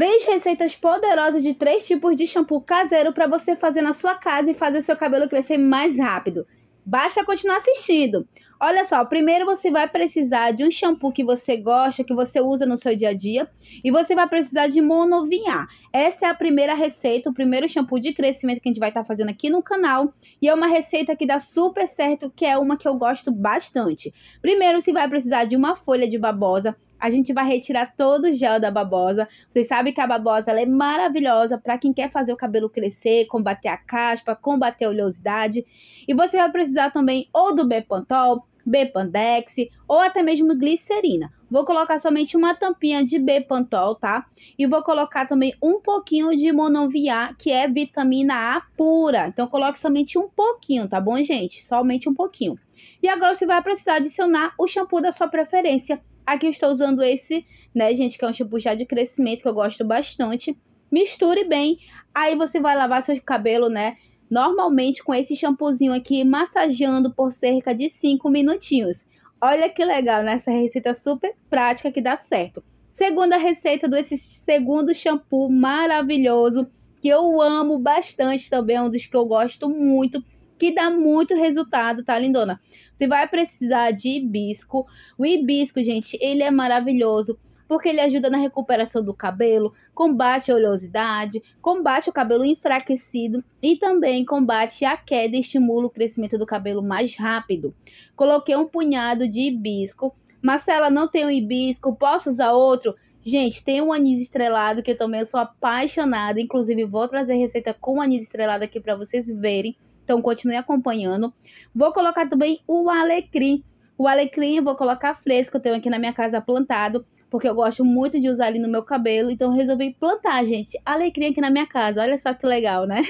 Três receitas poderosas de três tipos de shampoo caseiro para você fazer na sua casa e fazer seu cabelo crescer mais rápido. Basta continuar assistindo. Olha só, primeiro você vai precisar de um shampoo que você gosta, que você usa no seu dia a dia, e você vai precisar de monovinhar. Essa é a primeira receita, o primeiro shampoo de crescimento que a gente vai estar tá fazendo aqui no canal, e é uma receita que dá super certo, que é uma que eu gosto bastante. Primeiro você vai precisar de uma folha de babosa, a gente vai retirar todo o gel da babosa. Vocês sabem que a babosa ela é maravilhosa para quem quer fazer o cabelo crescer, combater a caspa, combater a oleosidade. E você vai precisar também ou do Bepantol, Bepandex ou até mesmo glicerina. Vou colocar somente uma tampinha de Bepantol, tá? E vou colocar também um pouquinho de Monoviá, que é vitamina A pura. Então coloque somente um pouquinho, tá bom, gente? Somente um pouquinho. E agora você vai precisar adicionar o shampoo da sua preferência Aqui estou usando esse, né, gente, que é um shampoo já de crescimento que eu gosto bastante. Misture bem, aí você vai lavar seu cabelo, né, normalmente com esse shampoozinho aqui, massageando por cerca de 5 minutinhos. Olha que legal, né? Essa receita super prática que dá certo. Segunda receita desse segundo shampoo maravilhoso, que eu amo bastante também, é um dos que eu gosto muito que dá muito resultado, tá, lindona? Você vai precisar de hibisco. O hibisco, gente, ele é maravilhoso porque ele ajuda na recuperação do cabelo, combate a oleosidade, combate o cabelo enfraquecido e também combate a queda e estimula o crescimento do cabelo mais rápido. Coloquei um punhado de hibisco. Marcela, não tem um hibisco, posso usar outro? Gente, tem um anis estrelado que eu também sou apaixonada, inclusive vou trazer receita com anis estrelado aqui para vocês verem então, continue acompanhando. Vou colocar também o alecrim. O alecrim eu vou colocar fresco, eu tenho aqui na minha casa plantado, porque eu gosto muito de usar ali no meu cabelo. Então, resolvi plantar, gente, alecrim aqui na minha casa. Olha só que legal, né?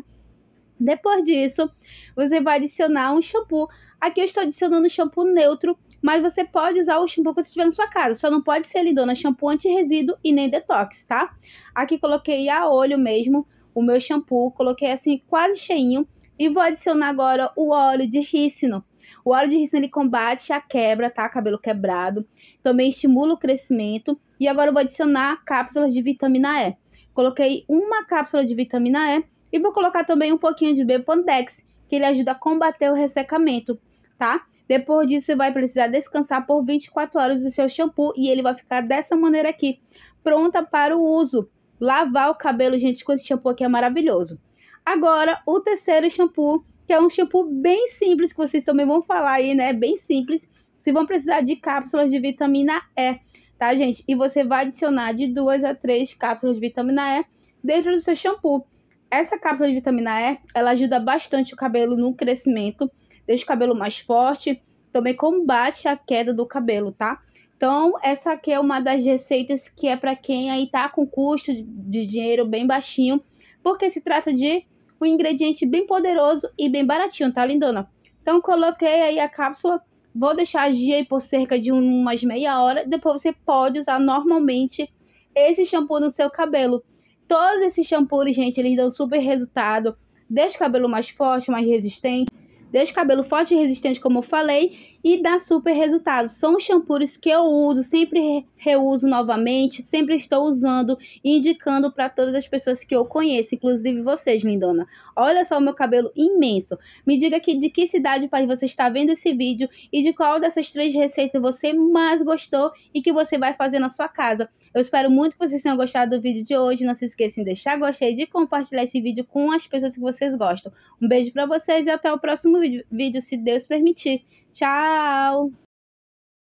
Depois disso, você vai adicionar um shampoo. Aqui eu estou adicionando shampoo neutro, mas você pode usar o shampoo que você tiver na sua casa. Só não pode ser lindona shampoo anti-resíduo e nem detox, tá? Aqui coloquei a olho mesmo o meu shampoo. Coloquei assim quase cheinho. E vou adicionar agora o óleo de rícino. O óleo de rícino ele combate a quebra, tá? Cabelo quebrado. Também estimula o crescimento. E agora eu vou adicionar cápsulas de vitamina E. Coloquei uma cápsula de vitamina E e vou colocar também um pouquinho de Bepondex, que ele ajuda a combater o ressecamento, tá? Depois disso, você vai precisar descansar por 24 horas o seu shampoo e ele vai ficar dessa maneira aqui, pronta para o uso. Lavar o cabelo, gente, com esse shampoo aqui é maravilhoso. Agora, o terceiro shampoo, que é um shampoo bem simples, que vocês também vão falar aí, né? Bem simples. Vocês vão precisar de cápsulas de vitamina E, tá, gente? E você vai adicionar de duas a três cápsulas de vitamina E dentro do seu shampoo. Essa cápsula de vitamina E, ela ajuda bastante o cabelo no crescimento, deixa o cabelo mais forte, também combate a queda do cabelo, tá? Então, essa aqui é uma das receitas que é para quem aí tá com custo de dinheiro bem baixinho, porque se trata de um ingrediente bem poderoso e bem baratinho, tá, lindona? Então, coloquei aí a cápsula, vou deixar agir aí por cerca de umas meia hora. Depois você pode usar normalmente esse shampoo no seu cabelo. Todos esses shampoos, gente, eles dão super resultado. Deixa o cabelo mais forte, mais resistente. Deixa o cabelo forte e resistente, como eu falei e dá super resultados. São shampoos que eu uso, sempre reuso novamente, sempre estou usando e indicando para todas as pessoas que eu conheço, inclusive vocês, lindona. Olha só o meu cabelo imenso. Me diga aqui de que cidade pai você está vendo esse vídeo e de qual dessas três receitas você mais gostou e que você vai fazer na sua casa. Eu espero muito que vocês tenham gostado do vídeo de hoje. Não se esqueçam de deixar gostei, de compartilhar esse vídeo com as pessoas que vocês gostam. Um beijo para vocês e até o próximo vídeo, se Deus permitir. Tchau! Ciao!